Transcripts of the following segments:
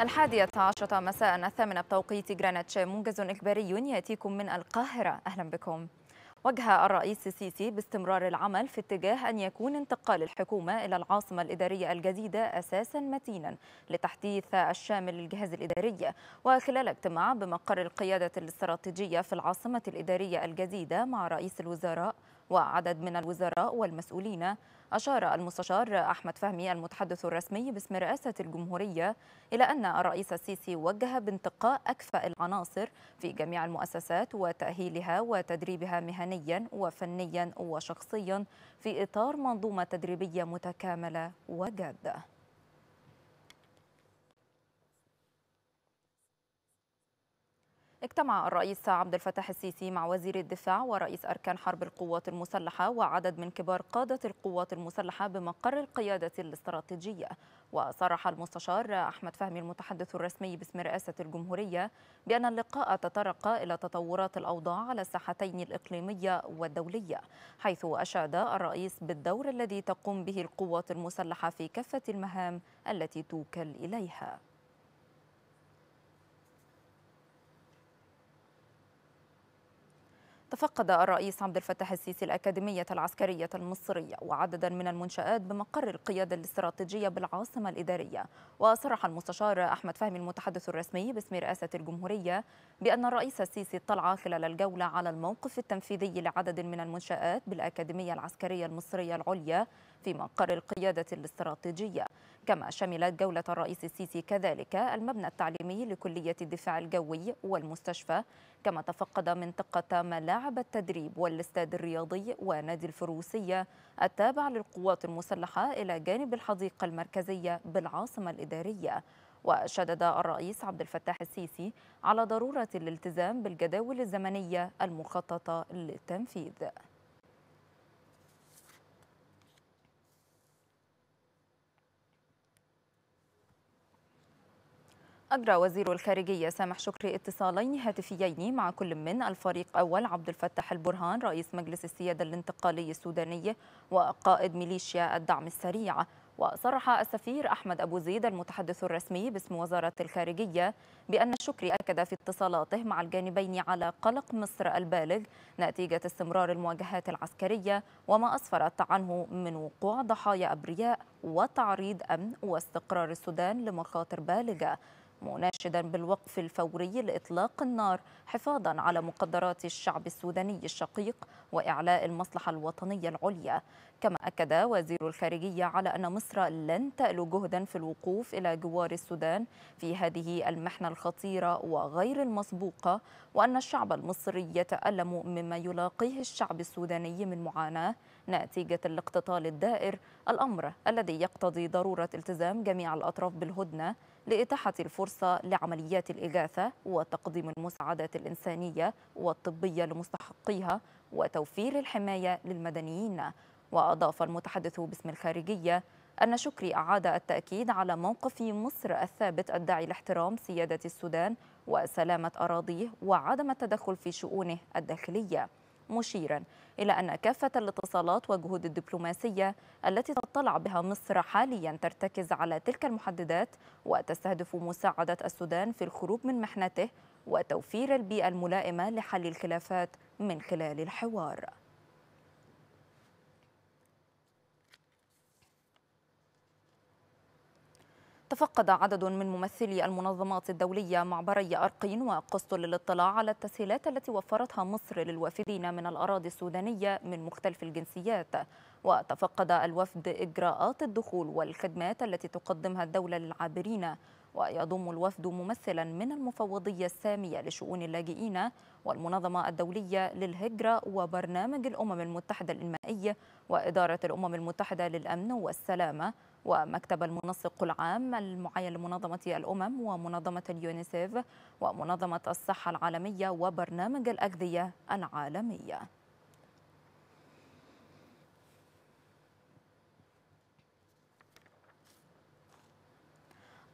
الحادية عشرة مساء الثامنة بتوقيت جرانتش موجز إخباري يأتيكم من القاهرة أهلا بكم وجه الرئيس السيسي باستمرار العمل في اتجاه أن يكون انتقال الحكومة إلى العاصمة الإدارية الجديدة أساسا متينا لتحديث الشامل للجهاز الإداري وخلال اجتماع بمقر القيادة الاستراتيجية في العاصمة الإدارية الجديدة مع رئيس الوزراء وعدد من الوزراء والمسؤولين أشار المستشار أحمد فهمي المتحدث الرسمي باسم رئاسة الجمهورية إلى أن الرئيس السيسي وجه بانتقاء أكفأ العناصر في جميع المؤسسات وتأهيلها وتدريبها مهنيا وفنيا وشخصيا في إطار منظومة تدريبية متكاملة وجادة اجتمع الرئيس عبد الفتاح السيسي مع وزير الدفاع ورئيس أركان حرب القوات المسلحة وعدد من كبار قادة القوات المسلحة بمقر القيادة الاستراتيجية وصرح المستشار أحمد فهمي المتحدث الرسمي باسم رئاسة الجمهورية بأن اللقاء تطرق إلى تطورات الأوضاع على الساحتين الإقليمية والدولية حيث أشاد الرئيس بالدور الذي تقوم به القوات المسلحة في كافة المهام التي توكل إليها فقد الرئيس عبد الفتاح السيسي الأكاديمية العسكرية المصرية وعددا من المنشآت بمقر القيادة الاستراتيجية بالعاصمة الإدارية وصرح المستشار أحمد فهمي المتحدث الرسمي باسم رئاسة الجمهورية بأن الرئيس السيسي اطلع خلال الجولة على الموقف التنفيذي لعدد من المنشآت بالأكاديمية العسكرية المصرية العليا في مقر القيادة الاستراتيجية كما شملت جولة الرئيس السيسي كذلك المبنى التعليمي لكلية الدفاع الجوي والمستشفى كما تفقد منطقة ملاعب التدريب والاستاد الرياضي ونادي الفروسية التابع للقوات المسلحة إلى جانب الحديقة المركزية بالعاصمة الإدارية وشدد الرئيس عبد الفتاح السيسي على ضرورة الالتزام بالجداول الزمنية المخططة للتنفيذ أجرى وزير الخارجية سامح شكري اتصالين هاتفيين مع كل من الفريق أول عبد الفتاح البرهان رئيس مجلس السيادة الانتقالي السوداني وقائد ميليشيا الدعم السريع وصرح السفير أحمد أبو زيد المتحدث الرسمي باسم وزارة الخارجية بأن شكري أكد في اتصالاته مع الجانبين على قلق مصر البالغ نتيجة استمرار المواجهات العسكرية وما أسفرت عنه من وقوع ضحايا أبرياء وتعريض أمن واستقرار السودان لمخاطر بالغة مناشدا بالوقف الفوري لإطلاق النار حفاظا على مقدرات الشعب السوداني الشقيق وإعلاء المصلحة الوطنية العليا كما أكد وزير الخارجية على أن مصر لن تألو جهدا في الوقوف إلى جوار السودان في هذه المحنة الخطيرة وغير المسبوقة وأن الشعب المصري يتألم مما يلاقيه الشعب السوداني من معاناة نتيجة الاقتتال الدائر الأمر الذي يقتضي ضرورة التزام جميع الأطراف بالهدنة لإتاحة الفرصة لعمليات الإغاثة وتقديم المساعدات الإنسانية والطبية لمستحقيها وتوفير الحماية للمدنيين وأضاف المتحدث باسم الخارجية أن شكري أعاد التأكيد على موقف مصر الثابت الداعي لاحترام سيادة السودان وسلامة أراضيه وعدم التدخل في شؤونه الداخلية مشيرا إلى أن كافة الاتصالات والجهود الدبلوماسية التي تطلع بها مصر حاليا ترتكز على تلك المحددات وتستهدف مساعدة السودان في الخروج من محنته وتوفير البيئة الملائمة لحل الخلافات من خلال الحوار تفقد عدد من ممثلي المنظمات الدولية معبري أرقين وقسطل للاطلاع على التسهيلات التي وفرتها مصر للوافدين من الأراضي السودانية من مختلف الجنسيات وتفقد الوفد إجراءات الدخول والخدمات التي تقدمها الدولة للعابرين ويضم الوفد ممثلا من المفوضية السامية لشؤون اللاجئين والمنظمة الدولية للهجرة وبرنامج الأمم المتحدة الإنمائي وإدارة الأمم المتحدة للأمن والسلامة ومكتب المنسق العام المعين لمنظمة الأمم ومنظمة اليونيسيف ومنظمة الصحة العالمية وبرنامج الأغذية العالمية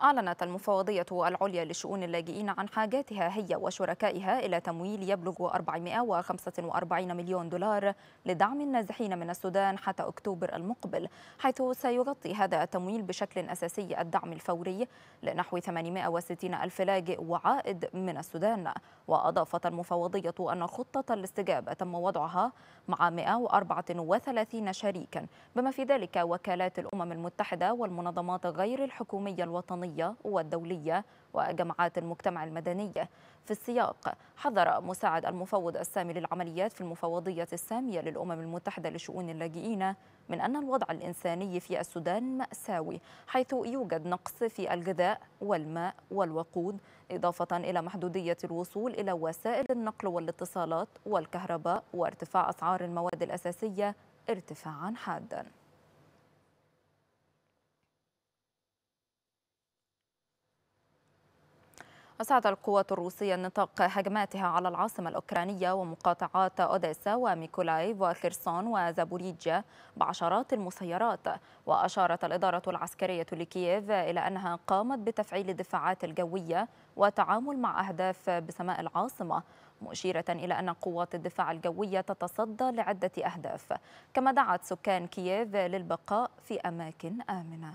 أعلنت المفوضية العليا لشؤون اللاجئين عن حاجاتها هي وشركائها إلى تمويل يبلغ 445 مليون دولار لدعم النازحين من السودان حتى أكتوبر المقبل حيث سيغطي هذا التمويل بشكل أساسي الدعم الفوري لنحو 860 ألف لاجئ وعائد من السودان وأضافت المفوضية أن خطة الاستجابة تم وضعها مع 134 شريكا بما في ذلك وكالات الأمم المتحدة والمنظمات غير الحكومية الوطنية المحلية والدولية وجماعات المجتمع المدني في السياق حذر مساعد المفوض السامي للعمليات في المفوضية السامية للأمم المتحدة لشؤون اللاجئين من أن الوضع الإنساني في السودان مأساوي حيث يوجد نقص في الغذاء والماء والوقود إضافة إلى محدودية الوصول إلى وسائل النقل والاتصالات والكهرباء وارتفاع أسعار المواد الأساسية ارتفاعا حادا أسعد القوات الروسية نطاق هجماتها على العاصمة الأوكرانية ومقاطعات أوديسا وميكولايف وخرسون وزابوريجيا بعشرات المسيرات وأشارت الإدارة العسكرية لكييف إلى أنها قامت بتفعيل الدفاعات الجوية وتعامل مع أهداف بسماء العاصمة مشيرة إلى أن قوات الدفاع الجوية تتصدى لعدة أهداف كما دعت سكان كييف للبقاء في أماكن آمنة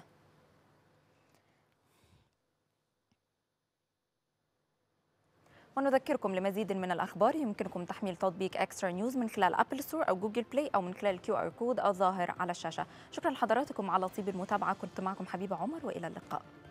ونذكركم لمزيد من الأخبار يمكنكم تحميل تطبيق أكسترا نيوز من خلال أبل ستور أو جوجل بلاي أو من خلال الكيو آر كود الظاهر على الشاشة شكرا لحضراتكم على طيب المتابعة كنت معكم حبيبة عمر وإلى اللقاء